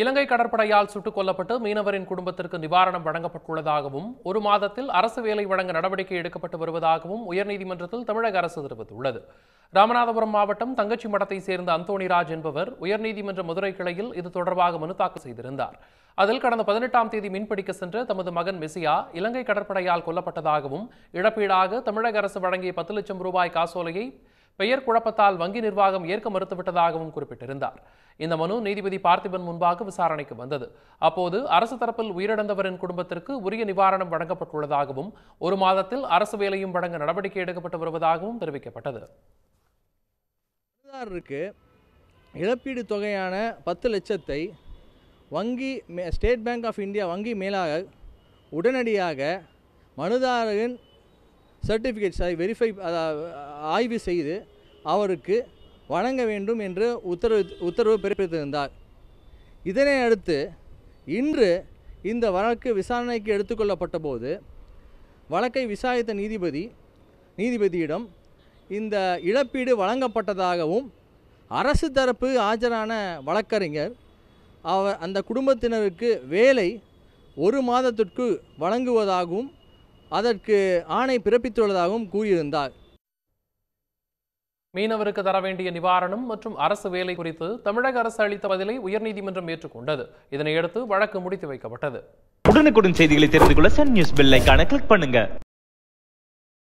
இலங்கை கடற்படையால் சுட்டுக் கொல்லப்பட்டு மீனவரின் குடும்பத்திற்கு நிவாரணம் வழங்கப்பட்டுள்ளதாகவும் ஒரு மாதத்தில் அரசு வேலை வழங்க நடவடிக்கை எடுக்கப்பட்டு வருவதாகவும் உயர்நீதிமன்றத்தில் தமிழக அரசு தெரிவித்துள்ளது ராமநாதபுரம் மாவட்டம் தங்கச்சி மடத்தை சேர்ந்த அந்தோணிராஜ் என்பவர் உயர்நீதிமன்ற மதுரை கிளையில் இது தொடர்பாக மனு தாக்கல் செய்திருந்தார் அதில் கடந்த பதினெட்டாம் தேதி மீன்பிடிக்க சென்ற தமது மகன் மெசியா இலங்கை கடற்படையால் கொல்லப்பட்டதாகவும் இழப்பீடாக தமிழக அரசு வழங்கிய பத்து லட்சம் ரூபாய் காசோலையை பெயர் குழப்பத்தால் வங்கி நிர்வாகம் ஏற்க மறுத்துவிட்டதாகவும் குறிப்பிட்டிருந்தார் இந்த மனு நீதிபதி பார்த்திபன் முன்பாக விசாரணைக்கு வந்தது அப்போது அரசு தரப்பில் உயிரிழந்தவரின் குடும்பத்திற்கு உரிய நிவாரணம் வழங்கப்பட்டுள்ளதாகவும் ஒரு மாதத்தில் அரசு வேலையும் வழங்க நடவடிக்கை எடுக்கப்பட்டு வருவதாகவும் தெரிவிக்கப்பட்டது இழப்பீடு தொகையான பத்து லட்சத்தை வங்கி ஸ்டேட் பேங்க் ஆஃப் இந்தியா வங்கி மேலாக உடனடியாக மனுதாரரின் சர்டிஃபிகேட்ஸை வெரிஃபை ஆய்வு செய்து அவருக்கு வழங்க வேண்டும் என்று உத்தரவு உத்தரவு பிறப்பித்திருந்தார் இதனை அடுத்து இன்று இந்த வழக்கு விசாரணைக்கு எடுத்துக்கொள்ளப்பட்ட போது வழக்கை விசாரித்த நீதிபதி நீதிபதியிடம் இந்த இழப்பீடு வழங்கப்பட்டதாகவும் அரசு தரப்பு ஆஜரான வழக்கறிஞர் அவர் அந்த குடும்பத்தினருக்கு வேலை ஒரு மாதத்திற்கு வழங்குவதாகவும் அதற்கு ஆணை பிறப்பித்துள்ளதாகவும் கூறியிருந்தார் மீனவருக்கு தர வேண்டிய நிவாரணம் மற்றும் அரசு வேலை குறித்து தமிழக அரசு அளித்த பதிலை உயர்நீதிமன்றம் ஏற்றுக்கொண்டது இதனையடுத்து வழக்கு முடித்து வைக்கப்பட்டது உடனுக்குடன் செய்திகளை தெரிந்து கொள்ள சன் நியூஸ் பெல் கிளிக் பண்ணுங்க